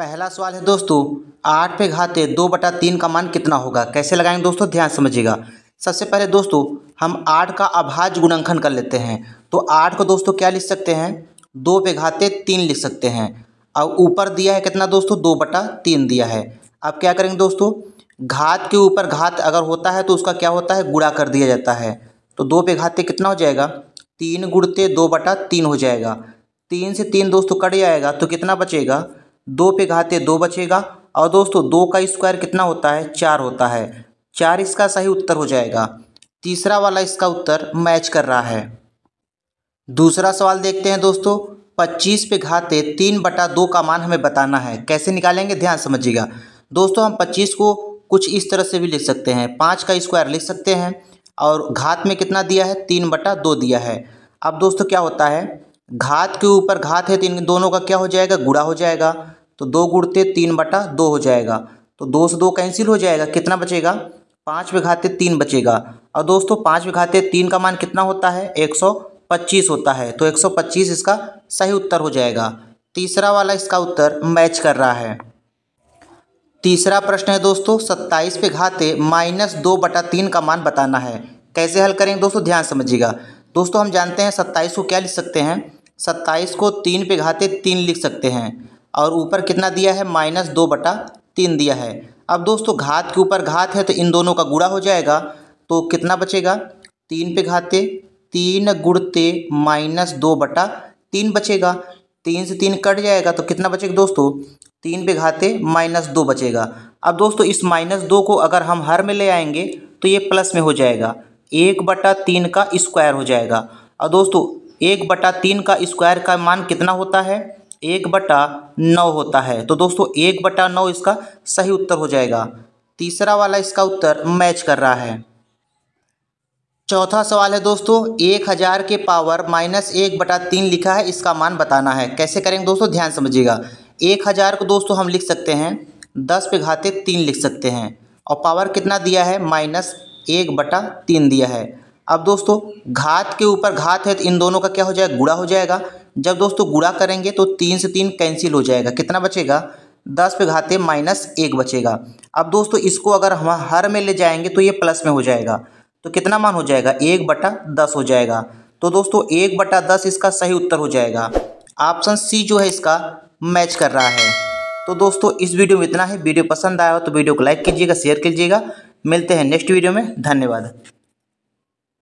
पहला सवाल है दोस्तों आठ पे घाते दो बटा तीन का मान कितना होगा कैसे लगाएंगे दोस्तों ध्यान समझिएगा सबसे पहले दोस्तों हम आठ का अभाज्य गुणनखंड कर लेते हैं तो आठ को दोस्तों क्या लिख सकते हैं दो पे घाते तीन लिख सकते हैं और ऊपर दिया है कितना दोस्तों दो बटा तीन दिया है अब क्या करेंगे दोस्तों घात के ऊपर घात अगर होता है तो उसका क्या होता है गुड़ा कर दिया जाता है तो दो पे घाते कितना हो जाएगा तीन गुड़ते दो बटा तीन हो जाएगा तीन से तीन दोस्तों कट जाएगा तो कितना बचेगा दो पे घाते दो बचेगा और दोस्तों दो का स्क्वायर कितना होता है चार होता है चार इसका सही उत्तर हो जाएगा तीसरा वाला इसका उत्तर मैच कर रहा है दूसरा सवाल देखते हैं दोस्तों पच्चीस पे घाते तीन बटा दो का मान हमें बताना है कैसे निकालेंगे ध्यान समझिएगा दोस्तों हम पच्चीस को कुछ इस तरह से भी लिख सकते हैं पाँच का स्क्वायर लिख सकते हैं और घात में कितना दिया है तीन बटा दो दिया है अब दोस्तों क्या होता है घात के ऊपर घात है तो इन दोनों का क्या हो जाएगा गुड़ा हो जाएगा तो दो गुड़ते तीन बटा दो हो जाएगा तो दो से दो कैंसिल हो जाएगा कितना बचेगा पाँच में घाते तीन बचेगा और दोस्तों पाँच में घाते तीन का मान कितना होता है एक सौ पच्चीस होता है तो एक सौ पच्चीस इसका सही उत्तर हो जाएगा तीसरा वाला इसका उत्तर मैच कर रहा है तीसरा प्रश्न है दोस्तों सत्ताईस पे घाते माइनस दो बटा तीन का मान बताना है कैसे हल करेंगे दोस्तों ध्यान समझिएगा दोस्तों हम जानते हैं सत्ताईस को क्या लिख सकते हैं सत्ताईस को तीन पे घाते तीन लिख सकते हैं और ऊपर कितना दिया है माइनस दो बटा तीन दिया है अब दोस्तों घात के ऊपर घात है तो इन दोनों का गुड़ा हो जाएगा तो कितना बचेगा तीन पे घाते तीन गुड़ते माइनस दो बटा तीन बचेगा तीन से तीन कट जाएगा तो कितना बचेगा दोस्तों तीन पे घाते माइनस दो बचेगा अब दोस्तों इस माइनस दो को अगर हम हर में ले आएंगे तो ये प्लस में हो जाएगा एक बटा तीन का स्क्वायर हो जाएगा और दोस्तों एक बटा तीन का स्क्वायर का मान कितना होता है एक बटा नौ होता है तो दोस्तों एक बटा नौ इसका सही उत्तर हो जाएगा तीसरा वाला इसका उत्तर मैच कर रहा है चौथा सवाल है दोस्तों एक हज़ार के पावर माइनस एक बटा तीन लिखा है इसका मान बताना है कैसे करेंगे दोस्तों ध्यान समझिएगा एक हज़ार को दोस्तों हम लिख सकते हैं दस पे घाते तीन लिख सकते हैं और पावर कितना दिया है माइनस एक बटा तीन दिया है अब दोस्तों घात के ऊपर घात है तो इन दोनों का क्या हो जाएगा गुड़ा हो जाएगा जब दोस्तों गुड़ा करेंगे तो तीन से तीन कैंसिल हो जाएगा कितना बचेगा दस पे घाते माइनस एक बचेगा अब दोस्तों इसको अगर हम हर में ले जाएंगे तो ये प्लस में हो जाएगा तो कितना मान हो जाएगा एक बटा दस हो जाएगा तो दोस्तों एक बटा दस इसका सही उत्तर हो जाएगा ऑप्शन सी जो है इसका मैच कर रहा है तो दोस्तों इस वीडियो में इतना है वीडियो पसंद आया हो तो वीडियो को लाइक कीजिएगा शेयर कीजिएगा मिलते हैं नेक्स्ट वीडियो में धन्यवाद